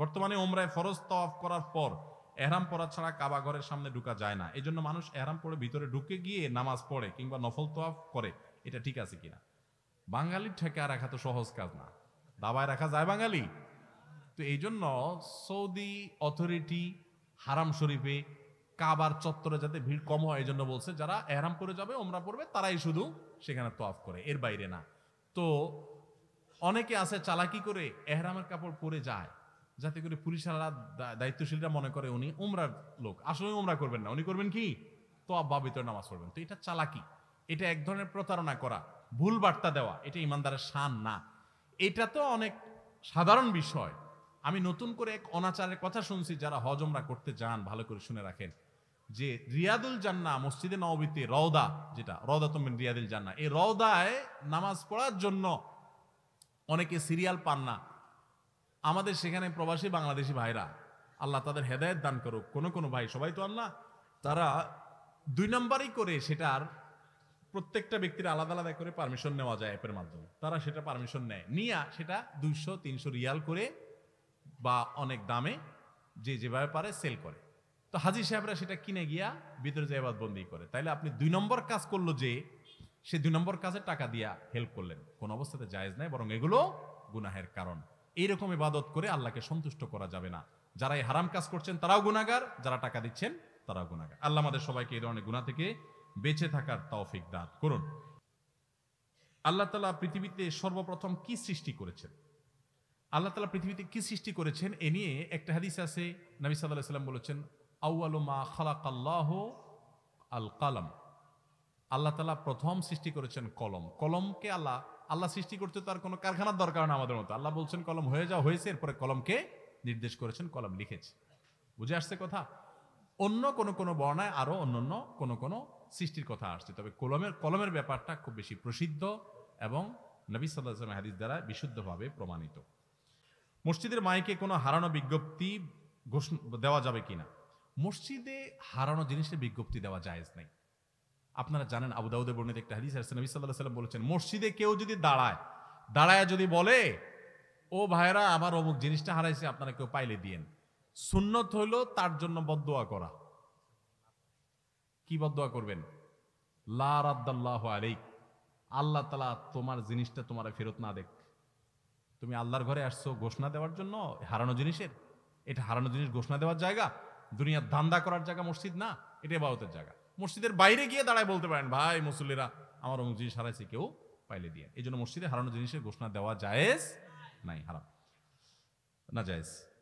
বর্তমানে ওমরায় ফরজ তফ করার পর এহরাম পড়া ছাড়া কাবা ঘরের সামনে ঢুকা যায় না এই জন্য মানুষ এহরাম পড়ে ভিতরে ঢুকে গিয়ে নামাজ পড়ে কিংবা নফল তোয়াফ করে এটা ঠিক আছে কিনা বাঙালির ঠেকা রাখা তো সহজ কাজ না দাবায় রাখা যায় বাঙালি তো এই জন্য সৌদি অথরিটি হারাম শরীফে কাবার চত্বরে যাতে ভিড় কম হয় এই জন্য বলছে যারা এহরাম করে যাবে ওমরা পড়বে তারাই শুধু সেখানে তোয়াফ করে এর বাইরে না তো অনেকে আছে চালাকি করে এহরামের কাপড় পরে যায় যাতে করে পুলিশারা দায়িত্বশীলরা মনে করে উনি উমরার লোক আসলে উমরা করবেন না উনি করবেন কি তো আব্বা ভিতরে নামাজ পড়বেন তো এটা চালাকি এটা এক ধরনের প্রতারণা করা ভুল বার্তা দেওয়া এটা ইমানদারের শান না এটা তো অনেক সাধারণ বিষয় আমি নতুন করে এক অনাচারের কথা শুনছি যারা হজমরা করতে যান ভালো করে শুনে রাখেন যে রিয়াদুল জান্না মসজিদে নবীতে রওদা যেটা রওদা তোমেন রিয়াদুল জান্না এই রওদায় নামাজ পড়ার জন্য অনেকে সিরিয়াল পান না আমাদের সেখানে প্রবাসী বাংলাদেশি ভাইরা আল্লাহ তাদের হেদায়ত দান করুক কোনো কোনো ভাই সবাই তো আল্লাহ তারা দুই নম্বরই করে সেটার প্রত্যেকটা ব্যক্তির আলাদা আলাদা করে পারমিশন নেওয়া যায় অ্যাপের মাধ্যমে তারা সেটা পারমিশন নেয় নিয়ে সেটা দুইশো তিনশো রিয়াল করে বা অনেক দামে যে যেভাবে পারে সেল করে তো হাজি সাহেবরা সেটা কিনে গিয়া ভিতরে জায়বাদ বন্দি করে তাইলে আপনি দুই নম্বর কাজ করলো যে সে দুই নম্বর কাজে টাকা দিয়া হেল্প করলেন কোন অবস্থাতে জায়েজ নাই বরং এগুলো গুনাহের কারণ এইরকম ইবাদত করে আল্লাহকে সন্তুষ্ট করা যাবে না যারা এই হারাম কাজ করছেন তারাও গুণাগার যারা টাকা দিচ্ছেন তারাও গুণাগার আল্লাহ আমাদের সবাইকে এই ধরনের গুণা থেকে বেঁচে থাকার তৌফিক দান করুন আল্লাহ তালা পৃথিবীতে সর্বপ্রথম কি সৃষ্টি করেছেন আল্লাহ তালা পৃথিবীতে কি সৃষ্টি করেছেন এ নিয়ে একটা হাদিস আছে নবী সাল্লাহ সাল্লাম বলেছেন আউআলমা খালাক আল্লাহ আল কালাম আল্লাহ তালা প্রথম সৃষ্টি করেছেন কলম কলমকে আল্লাহ আল্লাহ সৃষ্টি করতে তার কোনো কারখানার দরকার না আমাদের মতো আল্লাহ বলছেন কলম হয়ে যাওয়া হয়েছে এরপরে কলমকে নির্দেশ করেছেন কলম লিখেছে বুঝে আসছে কথা অন্য কোন কোন বর্ণায় আরও অন্য কোনো কোনো সৃষ্টির কথা আসছে তবে কলমের কলমের ব্যাপারটা খুব বেশি প্রসিদ্ধ এবং নবী সাল্লাহ হাদিস দ্বারা বিশুদ্ধভাবে প্রমাণিত মসজিদের মাইকে কোনো হারানো বিজ্ঞপ্তি ঘোষণা দেওয়া যাবে কিনা মসজিদে হারানো জিনিসের বিজ্ঞপ্তি দেওয়া জায়েজ নাই আপনারা জানেন আবু দাউদের বর্ণিত একটা হাদিস আসছে নবী সাল্লাহ সাল্লাম বলেছেন মসজিদে কেউ যদি দাঁড়ায় দাঁড়ায় যদি বলে ও ভাইরা আমার অমুক জিনিসটা হারাইছে আপনারা কেউ পাইলে দিয়েন সুন্নত হইল তার জন্য বদোয়া করা কি বদোয়া করবেন লা রাদ্দাল্লাহ আলাইক আল্লাহ তালা তোমার জিনিসটা তোমার ফেরত না দেখ তুমি আল্লাহর ঘরে আসছো ঘোষণা দেওয়ার জন্য হারানো জিনিসের এটা হারানো জিনিস ঘোষণা দেওয়ার জায়গা দুনিয়ার ধান্দা করার জায়গা মসজিদ না এটা বাউতের জায়গা মসজিদের বাইরে গিয়ে দাঁড়ায় বলতে পারেন ভাই মুসল্লিরা আমার অমুক জিনিস হারাইছে কেউ পাইলে দিয়ে এই জন্য মসজিদে হারানো জিনিসের ঘোষণা দেওয়া জায়েজ নাই হারাম না জায়েজ